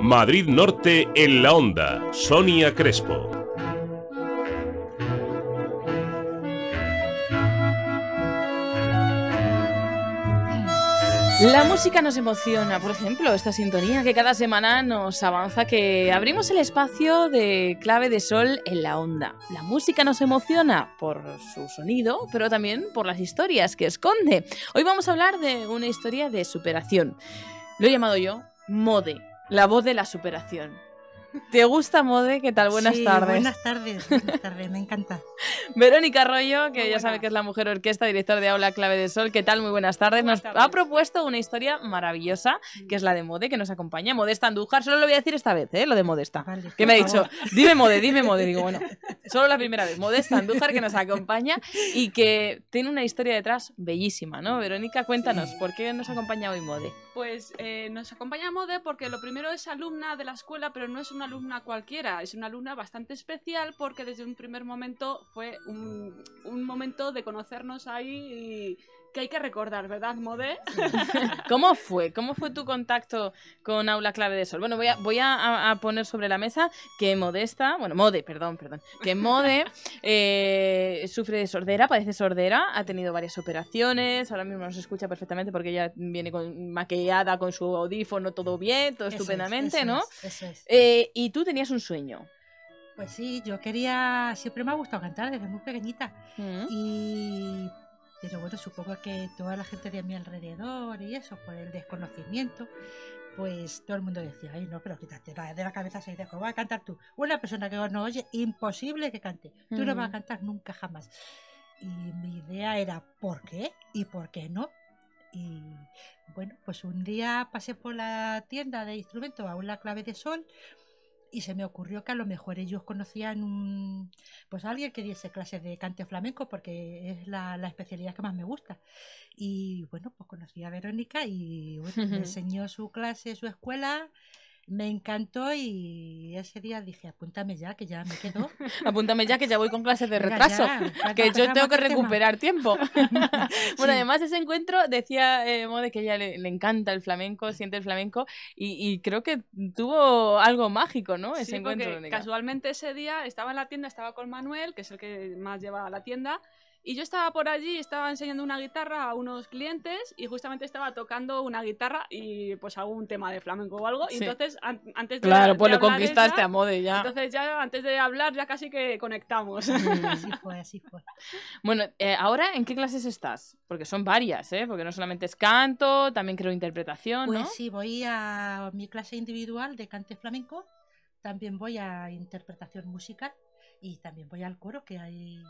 Madrid Norte en la onda, Sonia Crespo. La música nos emociona, por ejemplo, esta sintonía que cada semana nos avanza que abrimos el espacio de clave de sol en la onda. La música nos emociona por su sonido, pero también por las historias que esconde. Hoy vamos a hablar de una historia de superación. Lo he llamado yo Mode, la voz de la superación. ¿Te gusta Mode? ¿Qué tal? Buenas tardes. Buenas tardes, buenas tardes, me encanta. Verónica Arroyo, que ya sabe que es la mujer orquesta, director de Aula Clave de Sol. ¿Qué tal? Muy buenas tardes. nos ha propuesto una historia maravillosa, que es la de Mode, que nos acompaña. Modesta Andújar, solo lo voy a decir esta vez, ¿eh? lo de Modesta. que me ha dicho, dime Mode, dime Mode. Digo, bueno, Solo la primera vez. Modesta Andújar, que nos acompaña y que tiene una historia detrás bellísima, ¿no? Verónica, cuéntanos, ¿por qué nos acompaña hoy Mode? Pues eh, nos acompaña Mode porque lo primero es alumna de la escuela, pero no es una alumna cualquiera, es una alumna bastante especial porque desde un primer momento fue un, un momento de conocernos ahí y que hay que recordar, ¿verdad, Mode? ¿Cómo fue? ¿Cómo fue tu contacto con Aula Clave de Sol? Bueno, voy a, voy a, poner sobre la mesa que Modesta, bueno, Mode, perdón, perdón, que Mode eh, sufre de sordera, padece sordera, ha tenido varias operaciones, ahora mismo nos escucha perfectamente porque ella viene con, maquillada con su audífono, todo bien, todo estupendamente, ¿no? eso es. Eh, y tú tenías un sueño. Pues sí, yo quería, siempre me ha gustado cantar desde muy pequeñita. Mm. Y pero bueno, supongo que toda la gente de mi alrededor y eso, por el desconocimiento, pues todo el mundo decía, ay no, pero quítate de la cabeza se ¿cómo vas a cantar tú? Una persona que no oye, imposible que cante. Tú no vas a mm. cantar nunca jamás. Y mi idea era, ¿por qué? ¿Y por qué no? Y bueno, pues un día pasé por la tienda de instrumentos a una clave de sol y se me ocurrió que a lo mejor ellos conocían un, pues a alguien que diese clases de cante flamenco porque es la, especialidad que más me gusta. Y bueno, pues conocí a Verónica y me enseñó su clase, su escuela me encantó y ese día dije, apúntame ya, que ya me quedo. apúntame ya, que ya voy con clases de retraso, que yo tengo que recuperar tiempo. bueno, además además ese encuentro, decía eh, Mode que ella le, encanta el flamenco, siente el flamenco y, creo que tuvo algo mágico, ¿no? Ese encuentro. Casualmente ese día estaba en la tienda, estaba con Manuel, que es el que más lleva a la tienda. Y yo estaba por allí, estaba enseñando una guitarra a unos clientes y justamente estaba tocando una guitarra y pues algún tema de flamenco o algo. Y entonces, antes de. Claro, pues conquistaste Entonces, ya antes de hablar, ya casi que conectamos. así fue, así fue. Bueno, eh, ahora, ¿en qué clases estás? Porque son varias, ¿eh? Porque no solamente es canto, también creo interpretación. Pues ¿no? sí, voy a mi clase individual de cante flamenco, también voy a interpretación musical y también voy al coro que hay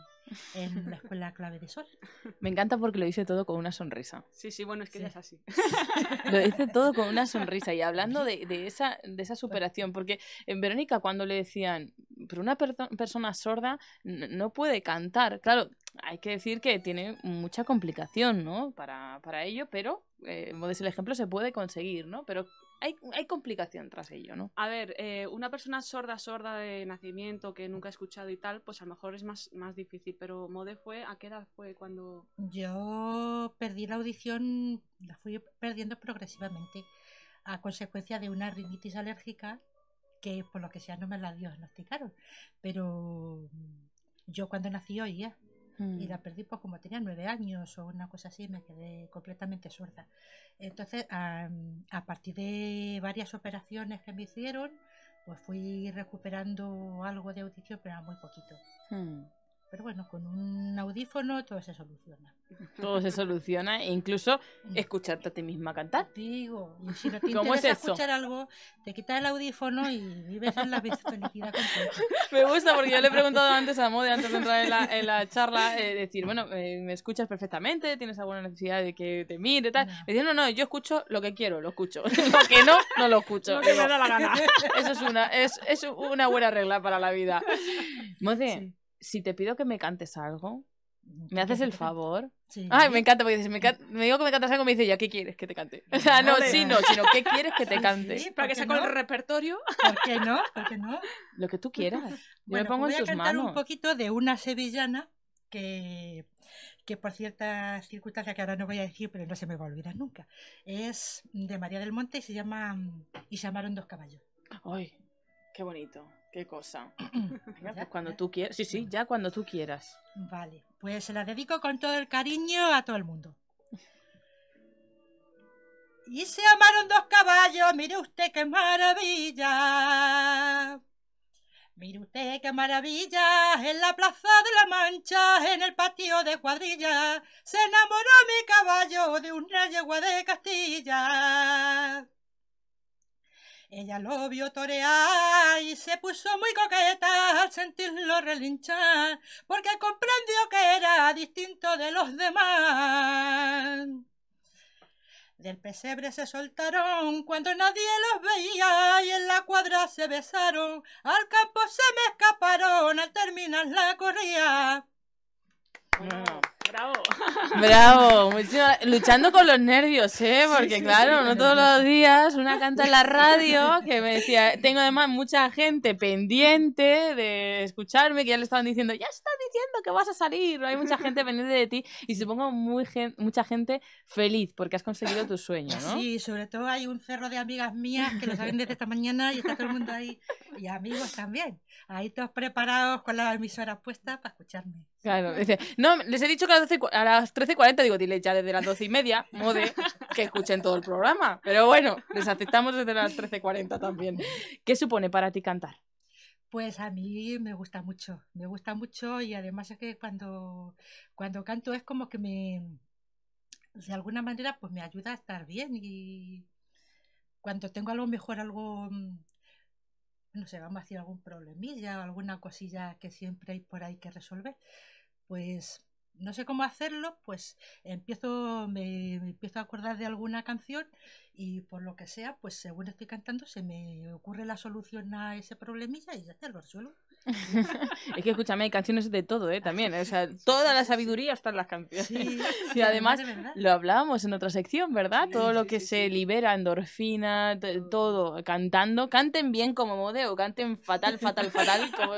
en la escuela clave de sol. Me encanta porque lo dice todo con una sonrisa. Sí, sí, bueno, es que ya es así. Lo dice todo con una sonrisa. Y hablando de, esa, de esa superación, porque en Verónica cuando le decían, pero una persona sorda no puede cantar, claro, hay que decir que tiene mucha complicación, ¿no? Para, para ello, pero, como eh, es el ejemplo, se puede conseguir, ¿no? Pero hay, complicación tras ello, ¿no? A ver, eh, una persona sorda, sorda de nacimiento, que nunca ha escuchado y tal, pues a lo mejor es más, difícil. Pero Mode fue, ¿a qué edad fue cuando...? Yo perdí la audición, la fui perdiendo progresivamente a consecuencia de una rinitis alérgica que por lo que sea no me la diagnosticaron. Pero yo cuando nací oía y mm. la perdí pues, como tenía nueve años o una cosa así, me quedé completamente sorda. Entonces, a, partir de varias operaciones que me hicieron, pues fui recuperando algo de audición, pero era muy poquito. Mm. Pero bueno, con un audífono todo se soluciona. Todo se soluciona, e incluso mm. escucharte a ti misma cantar. Digo, y si no escuchar algo, te quitas el audífono y vives en la felicidad completa. Me gusta porque yo le he preguntado antes a Mode, antes de entrar en la, en la charla, eh, decir, bueno, eh, me escuchas perfectamente, tienes alguna necesidad de que te mire, tal. Me dice, no, no, yo escucho lo que quiero, lo escucho. lo que no, no lo escucho. Lo que me da la Eso es una, es, es una buena regla para la vida. Mode. Sí si te pido que me cantes algo, ¿me haces el favor? Ay, me encanta, porque me, digo que me cantas algo, y me dice ya, ¿qué quieres que te cante? O sea, no, sí, no, sino ¿qué quieres que te cante? Sí, para que saco no? el repertorio. ¿Por qué no? ¿Por qué no? Lo que tú quieras. Yo bueno, me pongo voy en tus a cantar un poquito de una sevillana que, que por ciertas circunstancias que ahora no voy a decir, pero no se me va a olvidar nunca. Es de María del Monte y se llama Y llamaron dos caballos. Ay, Qué bonito, qué cosa. Pues, cuando tú quieras. Sí, sí, ya cuando tú quieras. Vale, pues se la dedico con todo el cariño a todo el mundo. Y se amaron dos caballos, mire usted qué maravilla. Mire usted qué maravilla, en la plaza de la Mancha, en el patio de cuadrilla, se enamoró mi caballo de una yegua de Castilla. Ella lo vio torear y se puso muy coqueta al sentirlo relinchar, porque comprendió que era distinto de los demás. Del pesebre se soltaron cuando nadie los veía y en la cuadra se besaron. Al campo se me escaparon al terminar la corrida bravo. Bravo, luchando con los nervios, ¿eh? Porque claro, no todos los días una canta en la radio que me decía, tengo además mucha gente pendiente de escucharme, que ya le estaban diciendo, ya está diciendo que vas a salir, hay mucha gente pendiente de ti y supongo muy mucha gente feliz porque has conseguido tu sueño, ¿no? Sí, sobre todo hay un cerro de amigas mías que lo saben desde esta mañana y está todo el mundo ahí y amigos también, ahí todos preparados con las emisoras puestas para escucharme. Claro, no, les he dicho que a las, 13.40, digo, dile ya desde las 12 y media, mode, que escuchen todo el programa. Pero bueno, les aceptamos desde las 13.40 también. ¿Qué supone para ti cantar? Pues a mí me gusta mucho, me gusta mucho y además es que cuando, cuando canto es como que me, de alguna manera, pues me ayuda a estar bien y cuando tengo algo mejor, algo no sé, vamos a decir algún problemilla, alguna cosilla que siempre hay por ahí que resolver, pues no sé cómo hacerlo, pues empiezo, me, empiezo a acordar de alguna canción y por lo que sea, pues según estoy cantando, se me ocurre la solución a ese problemilla y ya está, lo resuelvo. es que escúchame, hay canciones de todo, ¿eh? También, o sea, toda la sabiduría está en las canciones. y además, lo hablábamos en otra sección, ¿verdad? todo lo que se libera, endorfina, todo, cantando. Canten bien como Mode o canten fatal, fatal, fatal, como,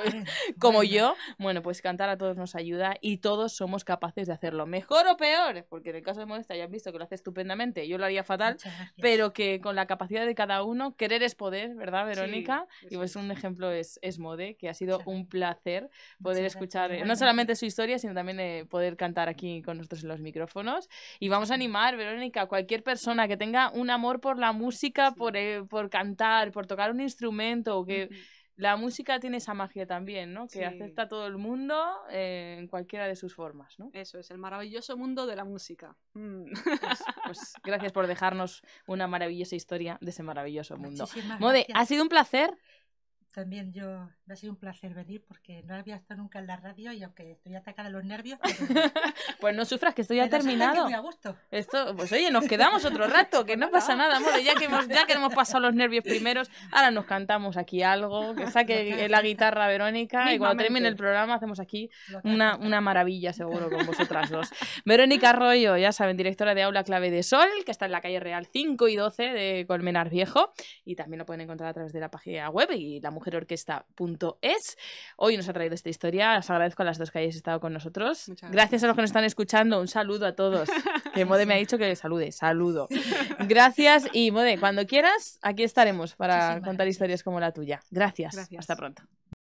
como yo. Bueno, pues cantar a todos nos ayuda y todos somos capaces de hacerlo, mejor o peor, porque en el caso de Modesta ya has visto que lo hace estupendamente, yo lo haría fatal, pero que con la capacidad de cada uno, querer es poder, ¿verdad, Verónica? y pues un ejemplo es, es Mode, que ha sido un placer poder escuchar eh, no solamente su historia, sino también eh, poder cantar aquí con nosotros en los micrófonos. Y vamos a animar, Verónica, cualquier persona que tenga un amor por la música, por, eh, por cantar, por tocar un instrumento, que... la música tiene esa magia también, ¿no? Que acepta a todo el mundo en cualquiera de sus formas, ¿no? Eso es, el maravilloso mundo de la música. Mm. Pues, pues, gracias por dejarnos una maravillosa historia de ese maravilloso mundo. Mode, ha sido un placer. También yo, me ha sido un placer venir porque no había estado nunca en la radio y aunque estoy atacada a los nervios. pues no sufras, que estoy ya terminado. gusto. Esto, pues oye, nos quedamos otro rato, que no, pasa nada, Ya que, hemos, ya que pasado los nervios primeros, ahora nos cantamos aquí algo, que ah, saque la guitarra Verónica y cuando termine el programa hacemos aquí una, una maravilla, seguro, con vosotras dos. Verónica Arroyo, ya saben, directora de Aula Clave de Sol, que está en la calle Real 5 y 12 de Colmenar Viejo y también lo pueden encontrar a través de la página web y la mujer mujerorquesta.es. Hoy nos ha traído esta historia. Os agradezco a las dos que hayáis estado con nosotros. gracias. a los que nos están escuchando. Un saludo a todos. Que Mode me ha dicho que le salude. Saludo. Gracias y Mode, cuando quieras, aquí estaremos para contar historias como la tuya. Gracias. gracias. Hasta pronto.